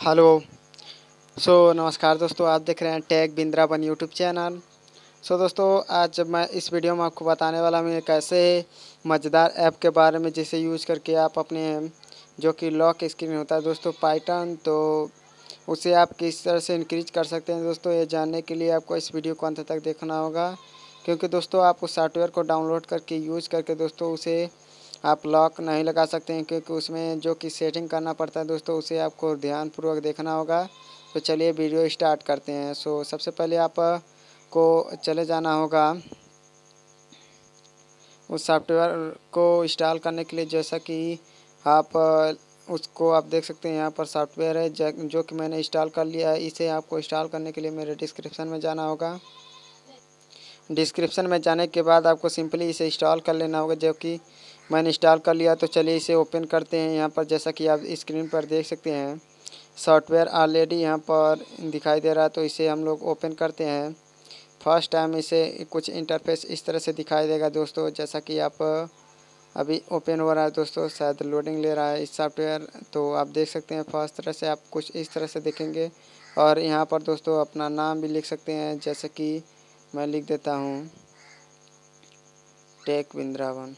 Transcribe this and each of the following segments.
hello सो so, नमस्कार दोस्तों आप देख रहे हैं tag Bindravan YouTube channel so दोस्तों आज मैं इस वीडियो में आपको बताने वाला हूँ एक ऐसे मज़ेदार ऐप के बारे में जिसे यूज़ करके आप अपने जो कि लॉक स्क्रीन होता है दोस्तों पाइटन तो उसे आप किस तरह से इंक्रीज कर सकते हैं दोस्तों ये जानने के लिए आपको इस वीडियो को अंत तक देखना होगा क्योंकि दोस्तों आप उस सॉफ्टवेयर को डाउनलोड करके यूज़ करके दोस्तों उसे आप लॉक नहीं लगा सकते हैं क्योंकि उसमें जो कि सेटिंग करना पड़ता है दोस्तों उसे आपको ध्यानपूर्वक देखना होगा तो चलिए वीडियो स्टार्ट करते हैं सो सबसे पहले आप को चले जाना होगा उस सॉफ्टवेयर को इंस्टॉल करने के लिए जैसा कि आप उसको आप देख सकते हैं यहाँ पर सॉफ्टवेयर है जो कि मैंने इंस्टॉल कर लिया है इसे आपको इंस्टॉल करने के लिए मेरे डिस्क्रिप्शन में जाना होगा डिस्क्रिप्शन में जाने के बाद आपको सिंपली इसे इंस्टॉल कर लेना होगा जो कि मैंने इंस्टॉल कर लिया तो चलिए इसे ओपन करते हैं यहाँ पर जैसा कि आप स्क्रीन पर देख सकते हैं सॉफ्टवेयर ऑलरेडी यहाँ पर दिखाई दे रहा है तो इसे हम लोग ओपन करते हैं फर्स्ट टाइम इसे कुछ इंटरफेस इस तरह से दिखाई देगा दोस्तों जैसा कि आप अभी ओपन हो रहा है दोस्तों शायद लोडिंग ले रहा है इस सॉफ्टवेयर तो आप देख सकते हैं फर्स्ट तरह से आप कुछ इस तरह से देखेंगे और यहाँ पर दोस्तों अपना नाम भी लिख सकते हैं जैसे कि मैं लिख देता हूँ टेक बिंद्रावन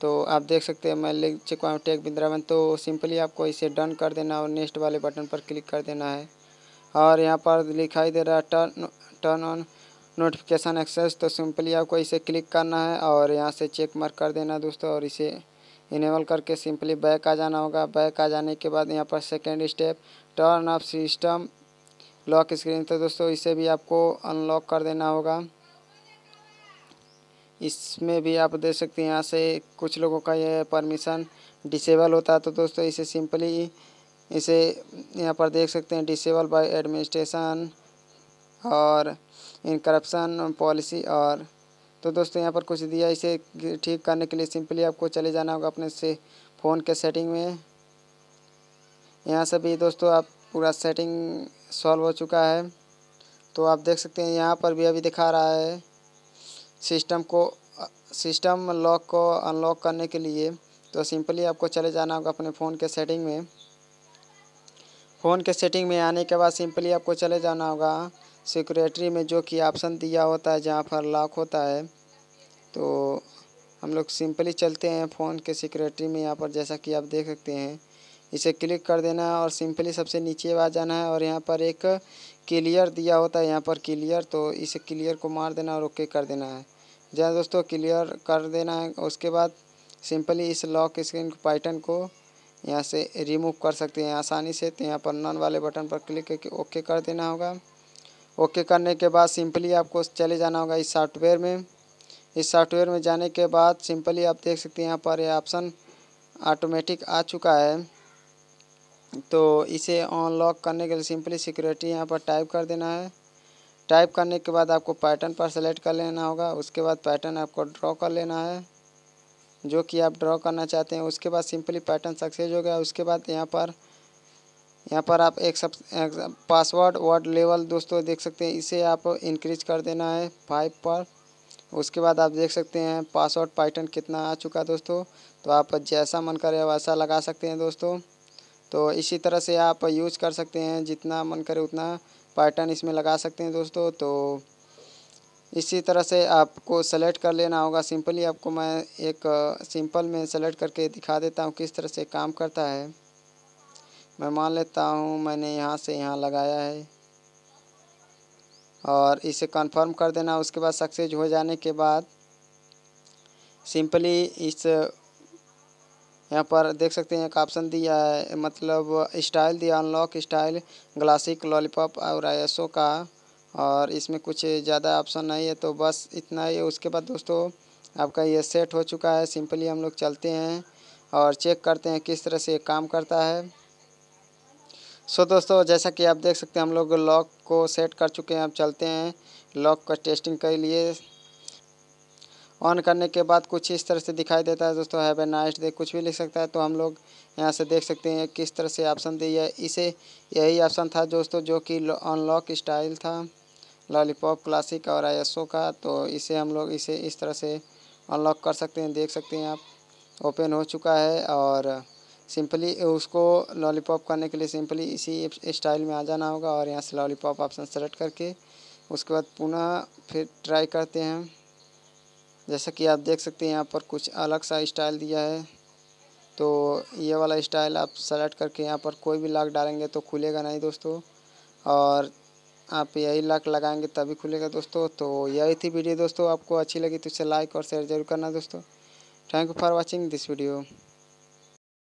तो आप देख सकते हैं मैं लिख चुका हूँ टेक वृंदावन तो सिंपली आपको इसे डन कर देना और नेक्स्ट वाले बटन पर क्लिक कर देना है और यहाँ पर लिखाई दे रहा है turn turn on notification access तो सिंपली आपको इसे क्लिक करना है और यहाँ से चेक मार्क कर देना दोस्तों और इसे इनेबल करके सिंपली बैक आ जाना होगा बैक आ जाने के बाद यहाँ पर second step turn off system lock screen तो दोस्तों इसे भी आपको अनलॉक कर देना होगा इसमें भी आप देख सकते हैं यहाँ से कुछ लोगों का यह परमिशन डिसेबल होता है तो दोस्तों इसे सिंपली इसे यहाँ पर देख सकते हैं डिसेबल बाय एडमिनिस्ट्रेशन और इन करप्शन पॉलिसी और तो दोस्तों यहाँ पर कुछ दिया इसे ठीक करने के लिए सिंपली आपको चले जाना होगा अपने से फ़ोन के सेटिंग में यहाँ से भी दोस्तों आप पूरा सेटिंग सॉल्व हो चुका है तो आप देख सकते हैं यहाँ पर भी अभी दिखा रहा है सिस्टम को सिस्टम लॉक को अनलॉक करने के लिए तो सिंपली आपको चले जाना होगा अपने फ़ोन के सेटिंग में फ़ोन के सेटिंग में आने के बाद सिंपली आपको चले जाना होगा सिक्योरिटी में जो कि ऑप्शन दिया होता है जहाँ पर लॉक होता है तो हम लोग सिंपली चलते हैं फ़ोन के सिक्योरिटी में यहाँ पर जैसा कि आप देख सकते हैं इसे क्लिक कर देना है और सिंपली सबसे नीचे आ जाना है और यहाँ पर एक क्लियर दिया होता है यहाँ पर क्लियर तो इसे क्लियर को मार देना और ओके कर देना है जहाँ दोस्तों क्लियर कर देना है उसके बाद सिंपली इस लॉक स्क्रीन पाइटन को यहाँ से रिमूव कर सकते हैं आसानी से तो यहाँ पर नन वाले बटन पर क्लिक करके ओके कर देना होगा ओके करने के बाद सिंपली आपको चले जाना होगा इस सॉफ्टवेयर में इस सॉफ्टवेयर में जाने के बाद सिंपली आप देख सकते हैं यहाँ पर यह ऑप्शन ऑटोमेटिक आ चुका है तो इसे अनलॉक करने के लिए सिंपली सिक्योरिटी यहाँ पर टाइप कर देना है टाइप करने के बाद आपको पैटर्न पर सेलेक्ट कर लेना होगा उसके बाद पैटर्न आपको ड्रॉ कर लेना है जो कि आप ड्रॉ करना चाहते हैं उसके बाद सिंपली पैटर्न सक्सेस हो गया उसके बाद यहाँ पर यहाँ पर आप एक सब पासवर्ड वर्ड लेवल दोस्तों देख सकते हैं इसे आप इंक्रीज कर देना है फाइव पर उसके बाद आप देख सकते हैं पासवर्ड पैटर्न कितना आ चुका दोस्तों तो आप जैसा मन करे वैसा लगा सकते हैं दोस्तों तो इसी तरह से आप यूज़ कर सकते हैं जितना मन करे उतना पैटर्न इसमें लगा सकते हैं दोस्तों तो इसी तरह से आपको सेलेक्ट कर लेना होगा सिंपली आपको मैं एक सिंपल में सेलेक्ट करके दिखा देता हूँ किस तरह से काम करता है मैं मान लेता हूँ मैंने यहाँ से यहाँ लगाया है और इसे कंफर्म कर देना उसके बाद सक्सेस हो जाने के बाद सिंपली इस यहाँ पर देख सकते हैं एक ऑप्शन दिया है मतलब स्टाइल दिया अनलॉक स्टाइल ग्लासिक लॉलीपॉप और आई का और इसमें कुछ ज़्यादा ऑप्शन नहीं है तो बस इतना ही उसके बाद दोस्तों आपका ये सेट हो चुका है सिंपली हम लोग चलते हैं और चेक करते हैं किस तरह से काम करता है सो so, दोस्तों जैसा कि आप देख सकते हैं हम लोग लॉक को सेट कर चुके हैं अब चलते हैं लॉक का टेस्टिंग के लिए ऑन करने के बाद कुछ इस तरह से दिखाई देता है दोस्तों हैव ए नाइस डे कुछ भी लिख सकता है तो हम लोग यहाँ से देख सकते हैं किस तरह से ऑप्शन दी है इसे यही ऑप्शन था दोस्तों जो कि अनलॉक स्टाइल था लॉलीपॉप क्लासिक और आई का तो इसे हम लोग इसे इस तरह से अनलॉक कर सकते हैं देख सकते हैं आप ओपन हो चुका है और सिंपली उसको लॉलीपॉप करने के लिए सिंपली इसी स्टाइल में आ जाना होगा और यहाँ से लॉलीपॉप ऑप्शन सेलेक्ट करके उसके बाद पुनः फिर ट्राई करते हैं जैसा कि आप देख सकते हैं यहाँ पर कुछ अलग सा स्टाइल दिया है तो ये वाला स्टाइल आप सेलेक्ट करके यहाँ पर कोई भी लाक डालेंगे तो खुलेगा नहीं दोस्तों और आप यही लाक लगाएंगे तभी खुलेगा दोस्तों तो यही थी वीडियो दोस्तों आपको अच्छी लगी तो इसे लाइक और शेयर जरूर करना दोस्तों thank you for watching this video